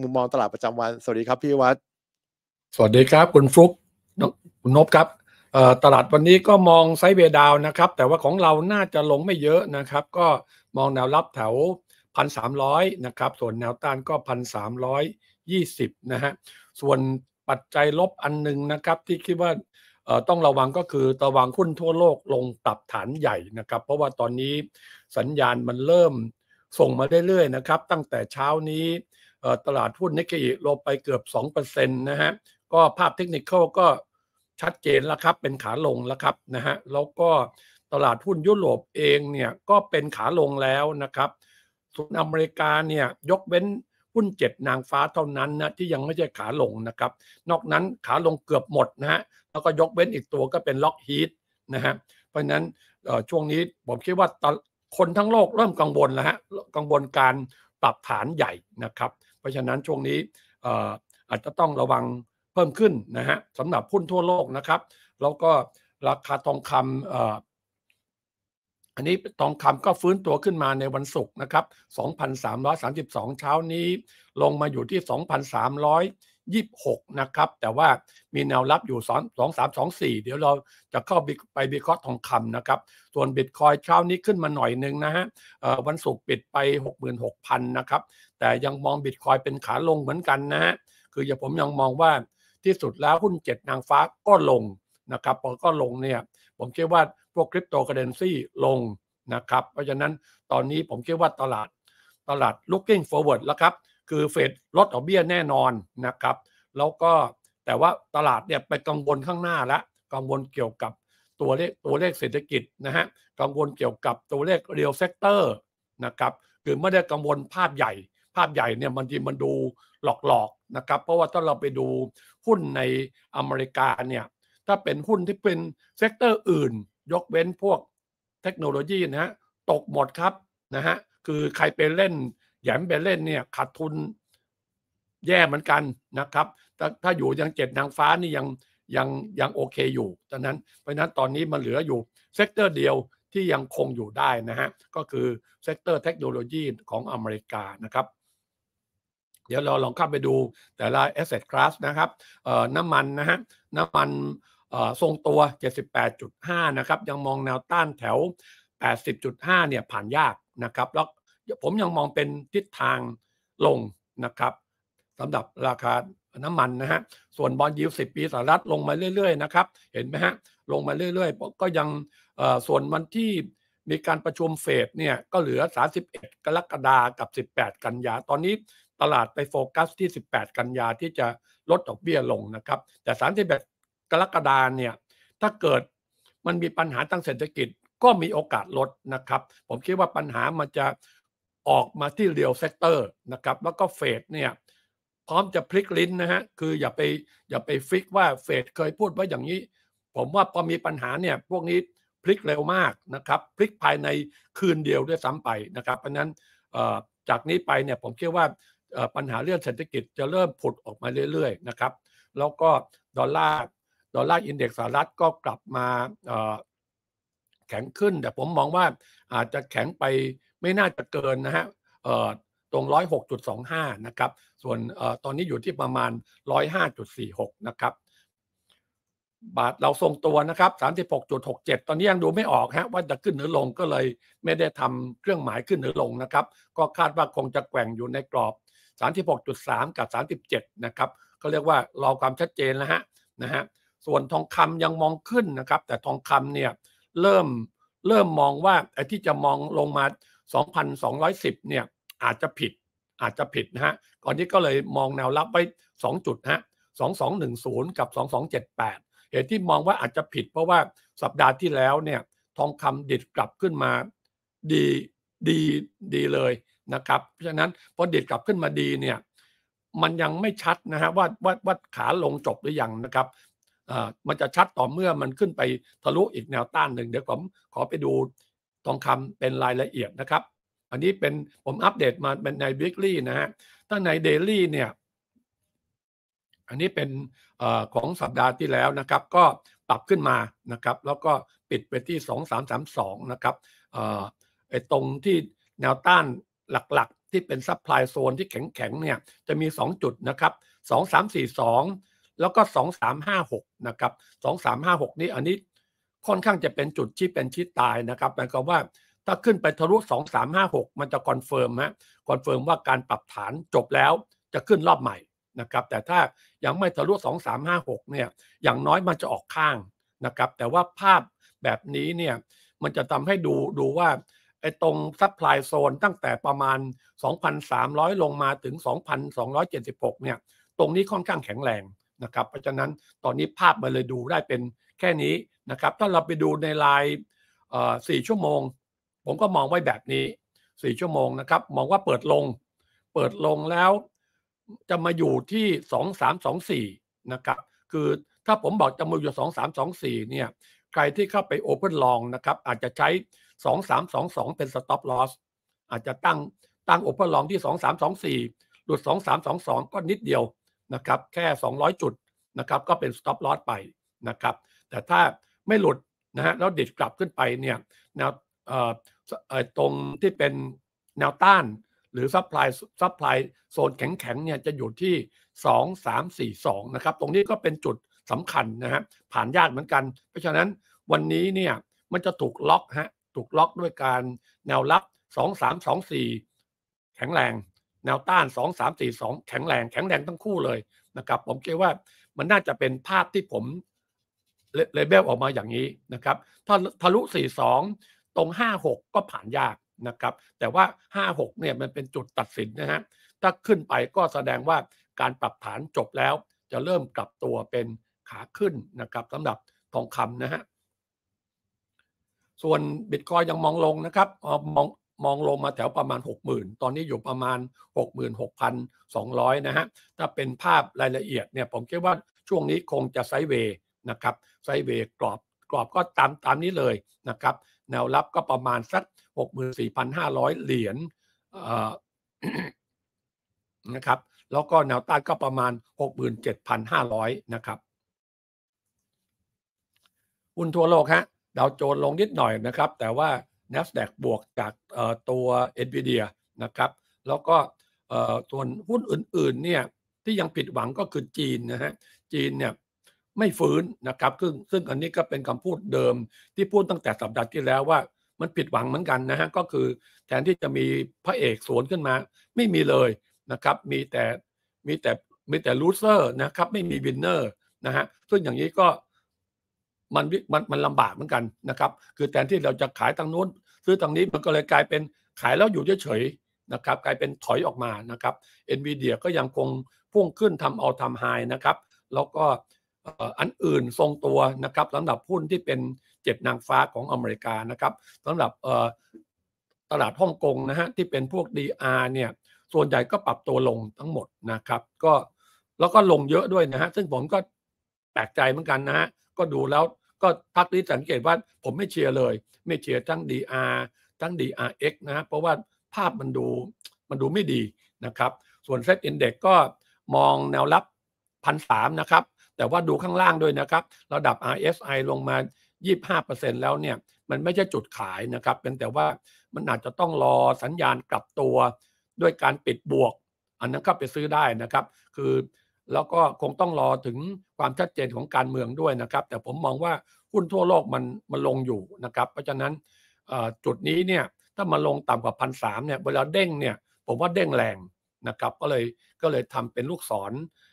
มุมมองตลาดประจำวัน สวัสดีครับ พี่วัดสวัสดีครับคุณฟลุกคุณนบครับ ตลาดวันนี้ก็มองไซเบดาวนะครับ แต่ว่าของเราน่าจะลงไม่เยอะนะครับ ก็มองแนวรับแถวพันสามร้อยนะครับ ส่วนแนวต้านก็พันสามร้อยยี่สิบนะฮะ ส่วนปัจจัยลบอันหนึ่งนะครับ ที่คิดว่าต้องระวังก็คือระวังหุ้นทั่วโลกลงตับฐานใหญ่นะครับ เพราะว่าตอนนี้สัญญาณมันเริ่มส่งมาเรื่อยๆนะครับ ตั้งแต่เช้านี้ตลาดหุ้นนิกเกอิลงไปเกือบ2%นะฮะ ก็ภาพเทคนิคก็ชัดเจนแล้วครับเป็นขาลงแล้วครับนะฮะ แล้วก็ตลาดหุ้นยุโรปเองเนี่ยก็เป็นขาลงแล้วนะครับส่วนอเมริกาเนี่ยยกเว้นหุ้นเจ็ดนางฟ้าเท่านั้นนะที่ยังไม่ใช่ขาลงนะครับ นอกนั้นขาลงเกือบหมดนะฮะ แล้วก็ยกเว้นอีกตัวก็เป็นล็อกฮีทนะฮะ เพราะนั้นช่วงนี้ผมคิดว่าคนทั้งโลกเริ่มกังวลแล้วฮะ กังวลการปรับฐานใหญ่นะครับเพราะฉะนั้นช่วงนี้อาจจะต้องระวังเพิ่มขึ้นนะฮะสำหรับหุ้นทั่วโลกนะครับ แล้วก็ราคาทองคำอันนี้ทองคำก็ฟื้นตัวขึ้นมาในวันศุกร์นะครับ2,332 เช้านี้ลงมาอยู่ที่ 2,326 นะครับ แต่ว่ามีแนวรับอยู่ 2324 เดี๋ยวเราจะเข้าไปบิคอทองคำนะครับ ส่วนบิตคอยเช้านี้ขึ้นมาหน่อยนึงนะฮะวันศุกร์ปิดไป 66,000 นะครับแต่ยังมองบิตคอยเป็นขาลงเหมือนกันนะฮะคืออย่าผมยังมองว่าที่สุดแล้วหุ้นเจ็ดนางฟ้าก็ลงนะครับพอก็ลงเนี่ย ผมคิดว่าพวกคริปโตเคเรนซีลงนะครับ เพราะฉะนั้นตอนนี้ผมคิดว่าตลาดตลาด looking forward แล้วครับ คือเฟดลดดอกเบี้ยแน่นอนนะครับ แล้วก็แต่ว่าตลาดเนี่ยไปกังวลข้างหน้าละ กังวลเกี่ยวกับตัวเลขตัวเลขเศรษฐกิจนะฮะกังวลเกี่ยวกับตัวเลขเรียลเซกเตอร์นะครับคือไม่ได้กังวลภาพใหญ่ภาพใหญ่เนี่ยบางทีมันดูหลอกๆนะครับ เพราะว่าถ้าเราไปดูหุ้นในอเมริกาเนี่ยถ้าเป็นหุ้นที่เป็นเซกเตอร์อื่นยกเว้นพวกเทคโนโลยีนะฮะตกหมดครับนะฮะคือใครไปเล่น แยมไปเล่นเนี่ยขาดทุนแย่เหมือนกันนะครับถถ้าอยู่ยังเจ็ดนางฟ้านี่ยังยังยังโอเคอยู่ดังนั้นเพราะนั้นตอนนี้มันเหลืออยู่เซกเตอร์เดียวที่ยังคงอยู่ได้นะฮะก็คือเซกเตอร์เทคโนโลยีของอเมริกานะครับดี๋ยวเราลองเข้าไปดูแต่ละ asset class นะครับน้ำมันนะฮะน้ำมันทรงตัว 78.5นะครับยังมองแนวต้านแถว 80.5เนี่ยผ่านยากนะครับแล้วผมยังมองเป็นทิศทางลงนะครับสำหรับราคาน้ำมันนะฮะส่วนบอลยิวสิปีสหรัฐลงมาเรื่อยๆนะครับเห็นไหมฮะลงมาเรื่อยๆก็ยังส่วนวันที่มีการประชุมเฟดเนี่ยก็เหลือ 31 กรกฎาคมกับ 18 กันยาตอนนี้ตลาดไปโฟกัสที่ 18 กันยาที่จะลดดอกเบี้ยลงนะครับแต่31กรกฎาเนี่ยถ้าเกิดมันมีปัญหาทางเศรษฐกิจก็มีโอกาสลดนะครับผมคิดว่าปัญหามันจะออกมาที่เรียวเซกเตอร์นะครับแล้วก็เฟดเนี่ยพร้อมจะพลิกลิ้นนะฮะคืออย่าไปอย่าไปฟิกว่าเฟดเคยพูดว่าอย่างนี้ ผมว่าพอมีปัญหาเนี่ยพวกนี้พลิกเร็วมากนะครับพลิกภายในคืนเดียวด้วยซ้ำไปนะครับ เพราะนั้นจากนี้ไปเนี่ยผมคิดว่าปัญหาเรื่องเศรษฐกิจจะเริ่มผุดออกมาเรื่อยๆ นะครับ แล้วก็ดอลลาร์ ดอลลาร์อินเด็กซ์สหรัฐก็กลับมาแข็งขึ้น แต่ผมมองว่าอาจจะแข็งไปไม่น่าจะเกินนะฮะตรงร้อยหกจุดสองห้านะครับ ส่วนตอนนี้อยู่ที่ประมาณร้อยห้าจุดสี่หกนะครับบาทเราทรงตัวนะครับ36.67 ตอนนี้ยังดูไม่ออกฮะว่าจะขึ้นหรือลงก็เลยไม่ได้ทำเครื่องหมายขึ้นหรือลงนะครับ ก็คาดว่าคงจะแกว่งอยู่ในกรอบ36.3 กับ 37นะครับ ก็เรียกว่า รอความชัดเจนแล้วฮะ นะฮะ ส่วนทองคำยังมองขึ้น นะครับ แต่ทองคำเนี่ย เริ่ม เริ่มมองว่า ไอ้ ที่จะมองลงมา 2,210 เนี่ย อาจจะผิด อาจจะ ผิด นะฮะ ก่อนนี้ก็เลยมองแนวรับไว้ 2 จุดฮะ 2210 กับ 2278 เหตุที่มองว่าอาจจะผิด เพราะว่าสัปดาห์ ที่แล้ว เนี่ย ทองคำดิดกลับขึ้นมา ดี ดี ดี เลยนะครับเพราะฉะนั้นพอเด็ดกลับขึ้นมาดีเนี่ยมันยังไม่ชัดนะฮะว่าว่าว่าขาลงจบหรือยังนะครับมันจะชัดต่อเมื่อมันขึ้นไปทะลุอีกแนวต้านหนึ่ง เดี๋ยวผมขอไปดูทองคำเป็นรายละเอียดนะครับ อันนี้เป็นผมอัปเดตมาเป็นในบิกลี่นะฮะถ้าในเดลี่เนี่ย อันนี้เป็นอของสัปดาห์ที่แล้วนะครับ ก็ปรับขึ้นมานะครับ แล้วก็ปิดไปที่ 2332 นะครับไอ้ตรงที่แนวต้านหลักๆที่เป็นซัพพลายโซนที่แข็งๆเนี่ยจะมี 2 จุดนะครับ2342 แล้วก็ 2356นะครับ2356 นี่อันนี้ค่อนข้างจะเป็นจุดที่เป็นชี้ตายนะครับหมายความว่าถ้าขึ้นไปทะลุ2356 มันจะคอนเฟิร์มฮะคอนเฟิร์มว่าการปรับฐานจบแล้วจะขึ้นรอบใหม่นะครับแต่ถ้ายังไม่ทะลุ2356 เนี่ยอย่างน้อยมันจะออกข้างนะครับแต่ว่าภาพแบบนี้เนี่ยมันจะทำให้ดูดูว่าไอ้ตรงซัพพลายโซนตั้งแต่ประมาณ 2,300 ลงมาถึง 2,276 เนี่ย ตรงนี้ค่อนข้างแข็งแรงนะครับ เพราะฉะนั้นตอนนี้ภาพมาเลยดูได้เป็นแค่นี้นะครับ ถ้าเราไปดูในลายสี่ชั่วโมง ผมก็มองไว้แบบนี้ 4 ชั่วโมงนะครับ มองว่าเปิดลง เปิดลงแล้วจะมาอยู่ที่ 2324 นะครับ คือถ้าผมบอกจะมาอยู่ 2324 เนี่ยใครที่เข้าไปอเพ่นลองนะครับ อาจจะใช้สองสามสองสองเป็นสต็อปลอสอาจจะตั้งตั้งโอเปอร์ลองที่สองสามสองสี่หลุดสองสามสองสองก็นิดเดียวนะครับแค่สองร้อยจุดนะครับก็เป็นสต็อปลอสไปนะครับ แต่ถ้าไม่หลุดนะฮะแล้วเด็ดกลับขึ้นไปเนี่ยแนวตรงที่เป็นแนวต้านหรือซัพพลายซัพพลายโซนแข็งๆเนี่ยจะอยู่ที่ 2 3 4 2 นะครับ ตรงนี้ก็เป็นจุดสำคัญนะฮะผ่านยากเหมือนกัน เพราะฉะนั้นวันนี้เนี่ยมันจะถูกล็อกฮะถูกล็อกด้วยการแนวรับ 2 3 2 4 แข็งแรงแนวต้าน 2 3 4 2 แข็งแรงแข็งแรงทั้งคู่เลยนะครับ ผมคิดว่ามันน่าจะเป็นภาพที่ผมเลเบลออกมาอย่างนี้นะครับถ้าทะลุ 42 ตรง 56 ก็ผ่านยากนะครับ แต่ว่า 56 เนี่ยมันเป็นจุดตัดสินนะฮะถ้าขึ้นไปก็แสดงว่าการปรับฐานจบแล้ว จะเริ่มกลับตัวเป็นขาขึ้นนะครับสำหรับทองคำนะฮะส่วนบิตคอยยังมองลงนะครับมองมองลงมาแถวประมาณ 60,000 ตอนนี้อยู่ประมาณ 66,200 นะฮะถ้าเป็นภาพรายละเอียดเนี่ยผมคิดว่าช่วงนี้คงจะไซเวนะครับ ไซเวกรอบกรอบก็ตามตามนี้เลยนะครับ แนวรับก็ประมาณสัก64,500 เหรียญนะครับ แล้วก็แนวต้านก็ประมาณ 67,500 นะครับหุ้นทั่วโลกฮะดาวโจนลงนิดหน่อยนะครับ แต่ว่า NASDAQ บวกจากตัว NVIDIA นะครับแล้วก็ตัวหุ้นอื่นๆเนี่ยที่ยังผิดหวังก็คือจีนนะฮะจีนเนี่ยไม่ฟื้นนะครับซึ่งซึ่งอันนี้ก็เป็นคำพูดเดิมที่พูดตั้งแต่สัปดาห์ที่แล้วว่ามันผิดหวังเหมือนกันนะฮะก็คือแทนที่จะมีพระเอกสวนขึ้นมาไม่มีเลยนะครับ มีแต่มีแต่มีแต่ลูเซอร์นะครับไม่มีวินเนอร์นะฮะซึ่งอย่างนี้ก็มันมันมันลำบากเหมือนกันนะครับ คือแทนที่เราจะขายทางนู้นซื้อทางนี้มันก็เลยกลายเป็นขายแล้วอยู่เฉยๆนะครับ กลายเป็นถอยออกมานะครับเอ็นวีเดียก็ยังคงพุ่งขึ้นทำเอาทำายนะครับแล้วก็อันอื่นทรงตัวนะครับสำหรับหุ้นที่เป็นเจ็ดนางฟ้าของอเมริกานะครับสำหรับตลาดฮ่องกงนะฮะที่เป็นพวก DR เนี่ยส่วนใหญ่ก็ปรับตัวลงทั้งหมดนะครับ ก็แล้วก็ลงเยอะด้วยนะฮะซึ่งผมก็แปลกใจเหมือนกันนะฮะก็ดูแล้วก็พักนี้สังเกตว่าผมไม่เชียร์เลย ไม่เชียร์ทั้ง DR ทั้ง DRX นะเพราะว่าภาพมันดูมันดูไม่ดีนะครับส่วนเซ็ตอินเด็กก็มองแนวรับพันสามนะครับ แต่ว่าดูข้างล่างด้วยนะครับ ระดับ RSI ลงมา 25%แล้วเนี่ยมันไม่ใช่จุดขายนะครับเป็นแต่ว่ามันอาจจะต้องรอสัญญาณกลับตัวด้วยการปิดบวก อันนั้นก็ไปซื้อได้นะครับคือแล้วก็คงต้องรอถึงความชัดเจนของการเมืองด้วยนะครับแต่ผมมองว่าหุ้นทั่วโลกมันมันลงอยู่นะครับ เพราะฉะนั้นจุดนี้เนี่ยถ้ามาลงต่ำกว่าพันสามเนี่ยเวลาเด้งเนี่ยผมว่าเด้งแรงนะครับก็เลยก็เลยทำเป็นลูกศร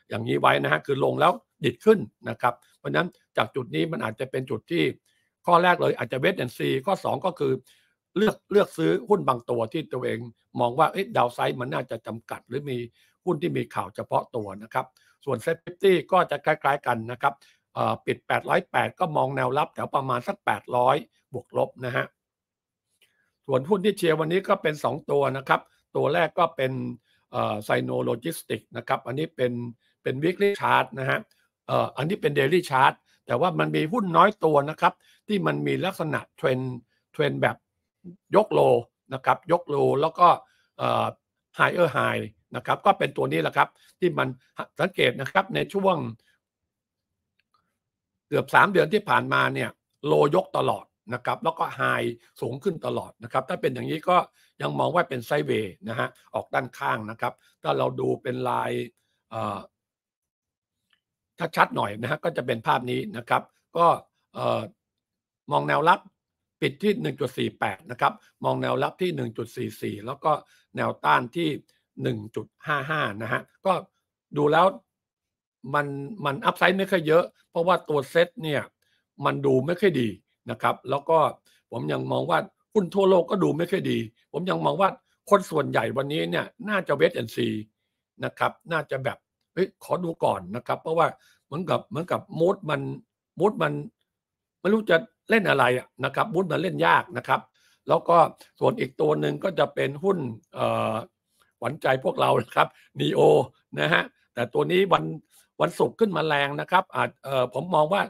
อย่างนี้ไว้นะฮะคือลงแล้วดิดขึ้นนะครับ เพราะฉะนั้นจากจุดนี้มันอาจจะเป็นจุดที่ข้อแรกเลยอาจจะเวทแอนซีข้อ2ก็คือ เลือกเลือกซื้อหุ้นบางตัวที่ตัวเอง มองว่าเอ๊ะดาวไซด์มันน่าจะจำกัดหรือมีหุ้นที่มีข่าวเฉพาะตัวนะครับ ส่วนเซฟฟตี้ก็จะคล้ายๆกันนะครับปิด 808 ก็มองแนวรับแถวประมาณสัก 800บวกลบนะฮะ ส่วนหุ้นที่เชียร์วันนี้ก็เป็น 2 ตัวนะครับ ตัวแรกก็เป็นไซโนโลจิสติกนะครับ อันนี้เป็นเป็นวิกฤตชาร์ตนะฮะอันนี้เป็นเดลี่ชาร์ตแต่ว่ามันมีหุ้นน้อยตัวนะครับ ที่มันมีลักษณะเทรนเทรนแบบยกโลนะครับ ยกโล แล้วก็ไฮเออร์ไฮนะครับก็เป็นตัวนี้แหละครับ ที่มันสังเกตนะครับในช่วงเกือบสามเดือนที่ผ่านมาเนี่ย โลยกตลอดนะครับ แล้วก็ไฮสูงขึ้นตลอดนะครับ ถ้าเป็นอย่างนี้ก็ยังมองว่าเป็นไซเวย์นะฮะออกด้านข้างนะครับ ถ้าเราดูเป็นลายถ้าชัดหน่อยนะฮะก็จะเป็นภาพนี้นะครับ ก็มองแนวรับปิดที่ 1.48นะครับ มองแนวรับที่ 1.44 แล้วก็แนวต้านที่1.55นะฮะก็ดูแล้วมันมันอัพไซด์ไม่ค่อยเยอะ เพราะว่าตัวเซตเนี่ยมันดูไม่ค่อยดีนะครับ แล้วก็ผมยังมองว่าหุ้นทั่วโลกก็ดูไม่ค่อยดีผมยังมองว่าคนส่วนใหญ่วันนี้เนี่ยน่าจะเวทแอนซีนะครับน่าจะแบบเฮ้ยขอดูก่อนนะครับ เพราะว่าเหมือนกับเหมือนกับมูดมันมูดมันไม่รู้จะเล่นอะไรนะครับมูดมันเล่นยากนะครับแล้วก็ส่วนอีกตัวหนึ่งก็จะเป็นหุ้นเอ่อหวันใจพวกเรานะครับนีโอนะฮะแต่ตัวนี้วันวันศุกร์ขึ้นมาแรงนะครับ อาจเออผมมองว่า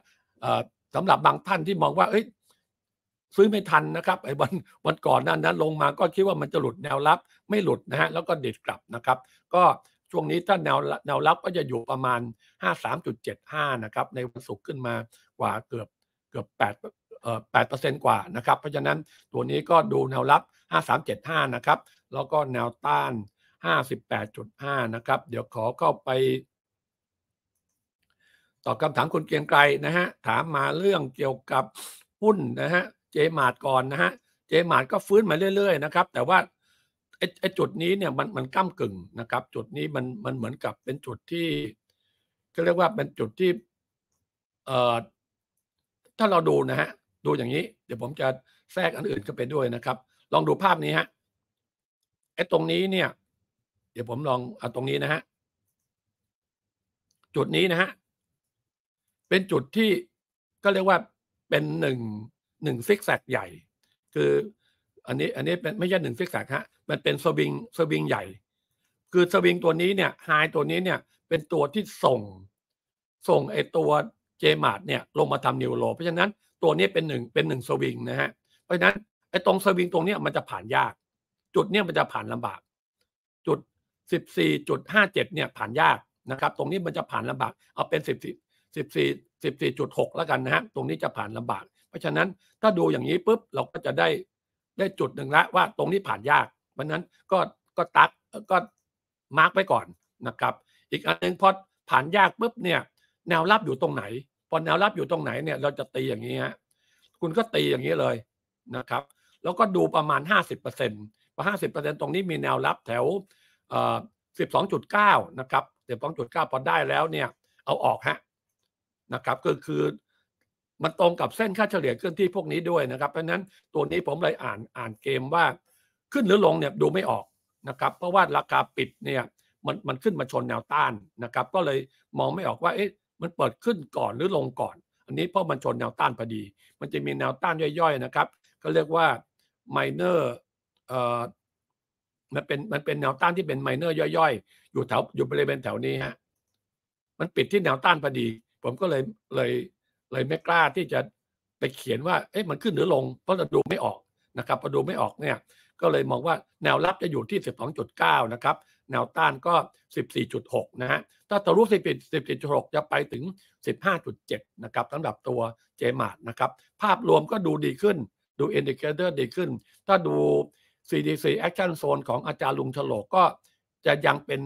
สำสำหรับบางท่านที่มองว่า เอ้ยซื้อไม่ทันนะครับไอ้วันวันก่อนนั้นนั้นลงมาก็คิดว่ามันจะหลุดแนวรับ ไม่หลุดนะฮะแล้วก็เด็ดกลับนะครับ ก็ช่วงนี้ถ้าแนวแนวรับก็จะอยู่ประมาณ 53.75นะครับ ในวันศุกร์ขึ้นมากว่าเกือบเกือบ8เอ่อ8%กว่านะครับ เพราะฉะนั้นตัวนี้ก็ดูแนวรับ 5375นะครับ แล้วก็แนวต้าน58.5 นะครับ เดี๋ยวขอเข้าไปตอบคำถามคุณเกียงไกรนะฮะถามมาเรื่องเกี่ยวกับหุ้นนะฮะเจมาดก่อนนะฮะเจมาดก็ฟื้นมาเรื่อยๆนะครับแต่ว่าไอ้จุดนี้เนี่ยมันมันก้ากึ่งนะครับ จุดนี้มันมันเหมือนกับเป็นจุดที่ก็เรียกว่าเป็นจุดที่เอ่อถ้าเราดูนะฮะดูอย่างนี้ เดี๋ยวผมจะแทรกอันอื่นเข้าไปด้วยนะครับ ลองดูภาพนี้ฮะไอ้ตรงนี้เนี่ยเดี๋ยวผมลองเอาตรงนี้นะฮะ จุดนี้นะฮะ เป็นจุดที่ก็เรียกว่าเป็นหนึ่งหนึ่งซิกแซกใหญ่ คือ อันนี้อันนี้เป็นไม่ใช่หนึ่งซิกแซกฮะมันเป็นสวิงสวิงใหญ่ คือสวิงตัวนี้เนี่ยไฮตัวนี้เนี่ย เป็นตัวที่ส่ง ส่งไอตัวเจมาร์ดเนี่ยลงมาทำนิวโรเพราะฉะนั้นตัวนี้เป็นหนึ่งเป็นหนึ่งสวิง นะฮะเพราะฉะนั้นไอตรงสวิงตรงนี้มันจะผ่านยาก จุดเนี้ยมันจะผ่านลำบาก14.57เนี่ยผ่านยากนะครับตรงนี้มันจะผ่านลำบากเอาเป็น14 14 14.6แล้วกันนะฮะตรงนี้จะผ่านลำบากเพราะฉะนั้นถ้าดูอย่างนี้ปุ๊บเราก็จะได้ได้จุดหนึ่งละว่าตรงนี้ผ่านยากเพราะนั้นก็ก็ตักก็มาร์กไว้ก่อนนะครับ อีกอันนึงพอผ่านยากปุ๊บเนี่ย แนวรับอยู่ตรงไหนพอแนวรับอยู่ตรงไหนเนี่ยเราจะตีอย่างนี้ฮะคุณก็ตีอย่างนี้เลยนะครับแล้วก็ดูประมาณ 50%พอ50%ตรงนี้มีแนวรับแถว12.9 นะครับ12.9 พอได้แล้วเนี่ยเอาออกฮะนะครับก็คือมันตรงกับเส้นค่าเฉลี่ยเคลื่อนที่พวกนี้ด้วยนะครับ เพราะนั้นตัวนี้ผมเลยอ่านอ่านเกมว่าขึ้นหรือลงเนี่ยดูไม่ออกนะครับเพราะว่าราคาปิดเนี่ยมันมันขึ้นมาชนแนวต้านนะครับก็เลยมองไม่ออกว่าเอ๊ะมันเปิดขึ้นก่อนหรือลงก่อน อันนี้เพราะมันชนแนวต้านพอดี มันจะมีแนวต้านย่อยๆนะครับก็เรียกว่า minor เอ่อมันเป็นมันเป็นแนวต้านที่เป็นไมเนอร์ย่อยๆ อยู่แถวอยู่บริเวณแถวนี้ฮะมันปิดที่แนวต้านพอดี ผมก็เลยเลยเลยไม่กล้าที่จะไปเขียนว่า เอ๊ะมันขึ้นหรือลง เพราะเราดูไม่ออกนะครับพอดูไม่ออกเนี่ย ก็เลยมองว่าแนวรับจะอยู่ที่ 12.9 นะครับ แนวต้านก็ 14.6 นะฮะถ้าทะลุ14.6จะไปถึง 15.7นะครับสำหรับตัวเจมาร์นะครับ ภาพรวมก็ดูดีขึ้น ดูอินดิเคเตอร์ดีขึ้น ถ้าดู CDC Action Zone ของอาจารย์ลุงฉลกก็จะยังเป็น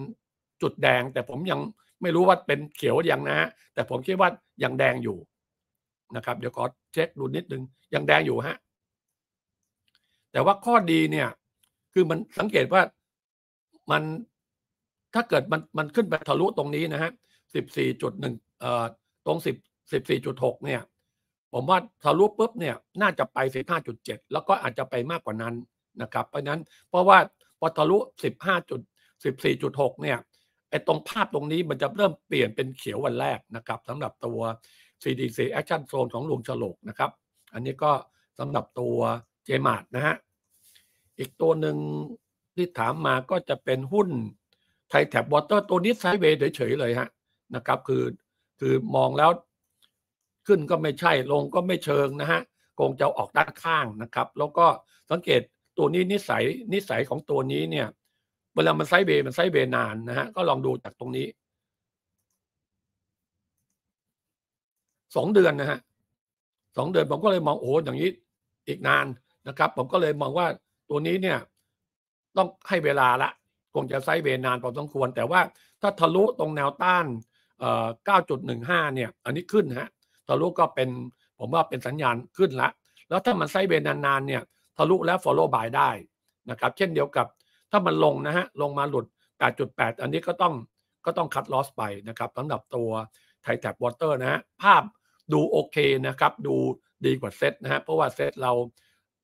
จุดแดง แต่ผมยังไม่รู้ว่าเป็นเขียวยังนะ แต่ผมคิดว่ายังแดงอยู่นะครับ เดี๋ยวขอเช็คดูนิดนึง ยังแดงอยู่ฮะ แต่ว่าข้อดีเนี่ยคือมันสังเกตว่ามันถ้าเกิดมันมันขึ้นไปทะลุตรงนี้นะฮะสิบสี่จุดหนึ่งเอ่อตรงสิบสิบสี่จุดหกเนี่ย ผมว่าทะลุปุ๊บเนี่ยน่าจะไปสิบห้าจุดเจ็ดแล้วก็อาจจะไปมากกว่านั้นนะครับเพราะนั้นเพราะว่าพอทะลุ15จุด14.6 เนี่ยไอ้ตรงภาพตรงนี้มันจะเริ่มเปลี่ยนเป็นเขียววันแรกนะครับสำหรับตัว CDC Action Zone ของลุงฉลกนะครับอันนี้ก็สำหรับตัวเจมาร์นะฮะอีกตัวหนึ่งที่ถามมาก็จะเป็นหุ้นไทยแถบวอเตอร์ตัวนี้ไซเวย์เฉยๆเลยฮะนะครับคือคือมองแล้วขึ้นก็ไม่ใช่ลงก็ไม่เชิงนะฮะคงจะออกด้านข้างนะครับ แล้วก็สังเกตตัวนี้นิสัยนิสัยของตัวนี้เนี่ย เวลา มันไซเบ์มันไซเบ์นานนะฮะ ก็ลองดูจากตรงนี้ สองเดือนนะฮะสองเดือนผมก็เลยมองโอ้อย่างนี้ อีกนานนะครับ ผมก็เลยมองว่าตัวนี้เนี่ย ต้องให้เวลาละ คงจะไซเบ์นานพอสมควร แต่ว่า ถ้าทะลุตรงแนวต้าน9.15เนี่ย อันนี้ขึ้นฮะ ทะลุก็เป็นผมว่าเป็นสัญญาณขึ้นละ แล้วถ้ามันไซเบ์นานๆเนี่ยทะลุแล้ว follow buy ได้นะครับเช่นเดียวกับถ้ามันลงนะฮะลงมาหลุด 8.8 อันนี้ก็ต้องก็ต้องคัดลอสไปนะครับสำหรับตัวไทแท็บวอเตอร์นะฮะภาพดูโอเคนะครับ ดูดีกว่าเซตนะฮะเพราะว่าเซตเรา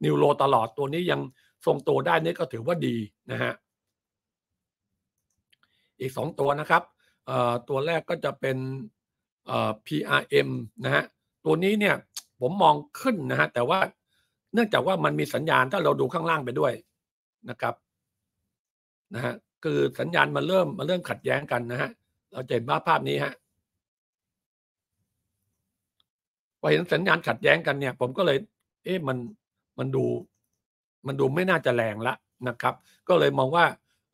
นิวโลตลอดตัวนี้ยังทรงตัวได้นี่ก็ถือว่าดีนะฮะอีก 2 ตัวนะครับตัวแรกก็จะเป็น PRM นะฮะตัวนี้เนี่ยผมมองขึ้นนะฮะแต่ว่าเนื่องจากว่ามันมีสัญญาณถ้าเราดูข้างล่างไปด้วยนะครับ นะฮะคือสัญญาณมันเริ่มมันเริ่มขัดแย้งกันนะฮะ เราจะเห็นาภาพนี้ฮะพอเห็นสัญญาณขัดแย้งกันเนี่ยผมก็เลย เอ๊ะมันมันดู มันดูไม่น่าจะแรงละนะครับ ก็เลยมองว่า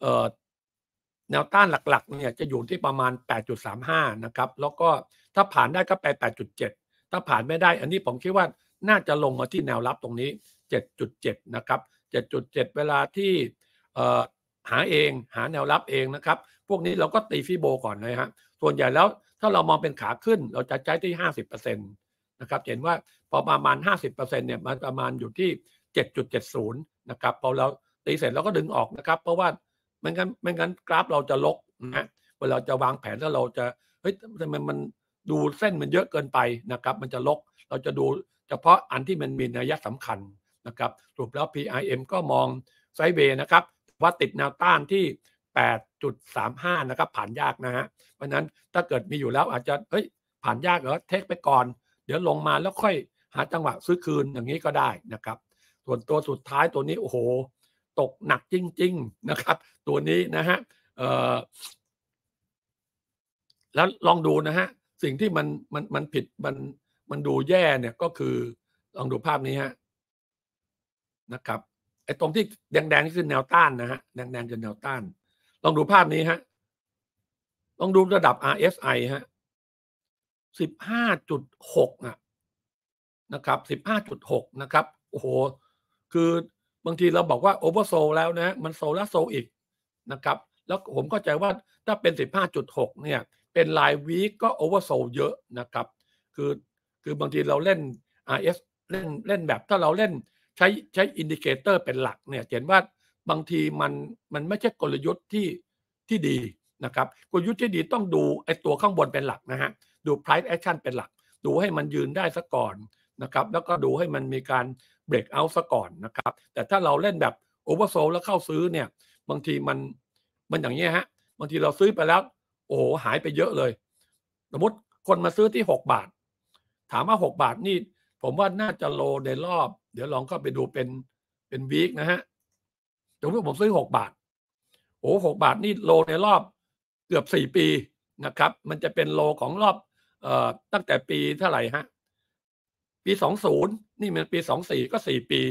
เออแนวต้านหลักๆ เนี่ย จะอยู่ที่ประมาณ 8.35 นะครับ แล้วก็ถ้าผ่านได้ก็ไป 8.7 ถ้าผ่านไม่ได้ อันนี้ผมคิดว่าน่าจะลงมาที่แนวรับตรงนี้ 7.7 นะครับ 7.7 เวลาที่หาเองหาแนวรับเองนะครับ พวกนี้เราก็ตีฟีโบก่อนเลยฮะ ส่วนใหญ่แล้ว ถ้าเรามองเป็นขาขึ้นเราจะใช้ที่ 50%นะครับ เห็นว่าพอประมาณ 50%เนี่ยมันประมาณอยู่ที่ 7.70 นะครับพอเราตีเสร็จเราก็ดึงออกนะครับ เพราะว่าไม่งั้นไม่งั้นกราฟเราจะลกนะฮะเวลาจะวางแผนถ้าเราจะเฮ้ยมันมันดูเส้นมันเยอะเกินไปนะครับมันจะลกเราจะดูเฉพาะอันที่มันมีนัยสำคัญนะครับสรุปแล้ว PIM ก็มองไซเวนะครับว่าติดแนวต้านที่ 8.35นะครับ ผ่านยากนะฮะ เพราะนั้นถ้าเกิดมีอยู่แล้วอาจจะเฮ้ย ผ่านยากเหรอเทคไปก่อน เดี๋ยวลงมาแล้วค่อยหาจังหวะซื้อคืนอย่างนี้ก็ได้นะครับส่วนตัวสุดท้ายตัวนี้โอ้โห ตกหนักจริง ๆ นะครับ ตัวนี้นะฮะแล้วลองดูนะฮะสิ่งที่มันมันมันผิดมันมันดูแย่เนี่ยก็คือลองดูภาพนี้ฮะนะครับไอ้ตรงที่แดงๆนี่คือแนวต้านนะฮะแดงๆคือแนวต้านลองดูภาพนี้ฮะลองดูระดับ RSI ฮะสิบห้าจุดหกอ่ะนะครับสิบห้าจุดหกนะครับโอ้โหคือบางทีเราบอกว่าโอเวอร์โซลแล้วนะ มันโซลแล้วโซลอีกนะครับ แล้วผมเข้าใจว่าถ้าเป็นสิบห้าจุดหกเนี่ย เป็นรายวีก็โอเวอร์โซลเยอะนะครับคือคือบางที เราเล่น RS เล่นเล่นแบบถ้าเราเล่นใช้ใช้อินดิเคเตอร์เป็นหลักเนี่ยเห็นว่าบางทีมันมันไม่ใช่กลยุทธ์ที่ที่ดีนะครับกลยุทธ์ที่ดีต้องดูไอตัวข้างบนเป็นหลักนะฮะดู price action เป็นหลัก ดูให้มันยืนได้ซะก่อนนะครับแล้วก็ดูให้มันมีการ break out ซะก่อนนะครับแต่ถ้าเราเล่นแบบ oversold แล้วเข้าซื้อเนี่ยบางทีมันมันอย่างนี้ฮะ บางทีเราซื้อไปแล้ว โอ้หหายไปเยอะเลย สมมติคนมาซื้อที่ 6 บาทถามว่าหกบาทนี่ ผมว่า น่าจะโลในรอบเดี๋ยวลองก็ไปดูเป็นเป็นวีคนะฮะสมมติผมซื้อหกบาท โอ้หกบาทนี่โลในรอบเกือบสี่ปีนะครับ มันจะเป็นโลของรอบ เอ่อตั้งแต่ปีเท่าไหร่ฮะปีสองศูนย์นี่มันปีสองสี่ก็สี่ปี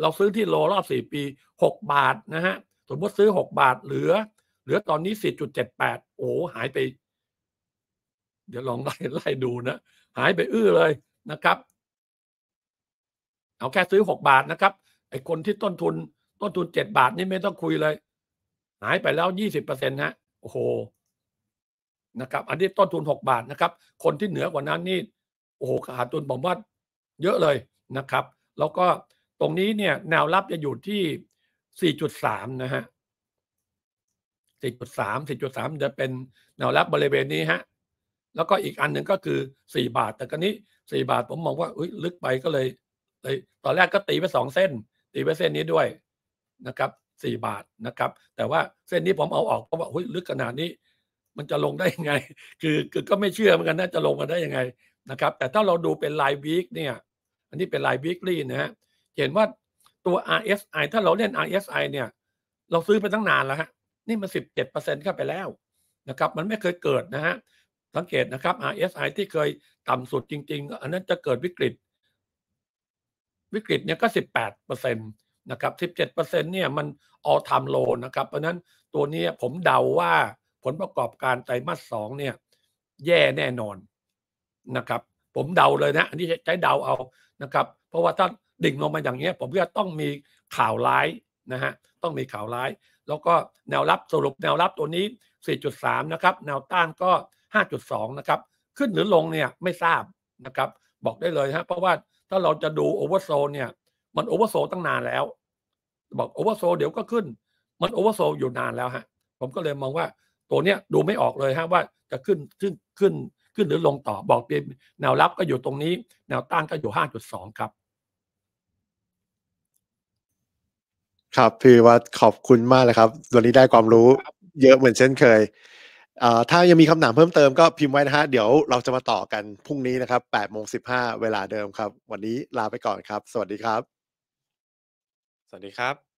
เราซื้อที่โลรอบสี่ปีหกบาทนะฮะสมมติซื้อหกบาทเหลือ เหลือตอนนี้สี่จุดเจ็ดแปดโอ้หายไป เดี๋ยวลองไล่ไล่ดูนะหายไปอื้อเลยนะครับ เอาแค่ซื้อหกบาทนะครับไอ้คนที่ต้นทุน ต้นทุนเจ็ดบาทนี่ไม่ต้องคุยเลย หายไปแล้วยี่สิบเปอร์เซ็นต์ฮะ โอ้โหนะครับอันนี้ต้นทุนหกบาทนะครับ คนที่เหนือกว่านั้นนี่โอ้โหขาดทุนผมว่าเยอะเลยนะครับ แล้วก็ตรงนี้เนี่ย แนวรับจะอยู่ที่ 4.3นะฮะ4.3 4.3 จะเป็นแนวรับบริเวณนี้ฮะแล้วก็อีกอันหนึ่งก็คือ4บาท แต่ก็นี้4บาทผมมองว่าอุ้ยลึกไปก็เลยเลยตอนแรกก็ตีไปสองเส้นตีไปเส้นนี้ด้วยนะครับสี่บาทนะครับ แต่ว่าเส้นนี้ผมเอาออกเพราะว่า้ยลึกขนาดนี้ มันจะลงได้ยังไงคือคือก็ไม่เชื่อเหมือนกันนะจะลงกันได้ยังไงนะครับแต่ถ้าเราดูเป็นรายวีคเนี่ย อันนี้เป็นรายวีคลี่นะฮะเห็นว่าตัว RSI ถ้าเราเล่น RSI เนี่ย เราซื้อไปตั้งนานแล้วฮะนี่มันสิบเจ็ดเปอร์เซ็นต์เข้าไปแล้ว นะครับ มันไม่เคยเกิดนะฮะสังเกตนะครับ RSI ที่เคยต่ำสุดจริง ๆ อันนั้นจะเกิดวิกฤตวิกฤตเนี่ยก็ 18เปอร์เซ็นตนะครับ 17เปอร์เซ็นเนี่ยมัน all time low นะครับ เพราะนั้นตัวนี้ผมเดาว่าผลประกอบการไตรมาสสองเนี่ยแย่แน่นอนนะครับผมเดาเลยนะ อันนี้ใช้เดาเอานะครับ เพราะว่าถ้าดิ่งลงมาอย่างนี้ ผมว่าต้องมีข่าวร้ายนะฮะต้องมีข่าวร้าย แล้วก็แนวรับสรุปแนวรับตัวนี้ 4.3 นะครับแนวต้านก็5.2 นะครับ ขึ้นหรือลงเนี่ยไม่ทราบนะครับ บอกได้เลยฮะ เพราะว่าถ้าเราจะดูโอเวอร์โซเนี่ย มันโอเวอร์โซตั้งนานแล้ว บอกโอเวอร์โซเดี๋ยวก็ขึ้น มันโอเวอร์โซอยู่นานแล้วฮะ ผมก็เลยมองว่า ตัวเนี้ยดูไม่ออกเลยฮะว่าจะขึ้นขึ้นขึ้นขึ้นหรือลงต่อ บอกเป็นแนวรับก็อยู่ตรงนี้ แนวต้านก็อยู่5.2ครับ ครับ พี่วัดขอบคุณมากเลยครับ วันนี้ได้ความรู้ เยอะเหมือนเช่นเคยถ้ายังมีคำถามเพิ่มเติมก็พิมพ์ไว้นะฮะเดี๋ยวเราจะมาต่อกันพรุ่งนี้นะครับ8โมง15 เวลาเดิมครับ วันนี้ลาไปก่อนครับ สวัสดีครับ สวัสดีครับ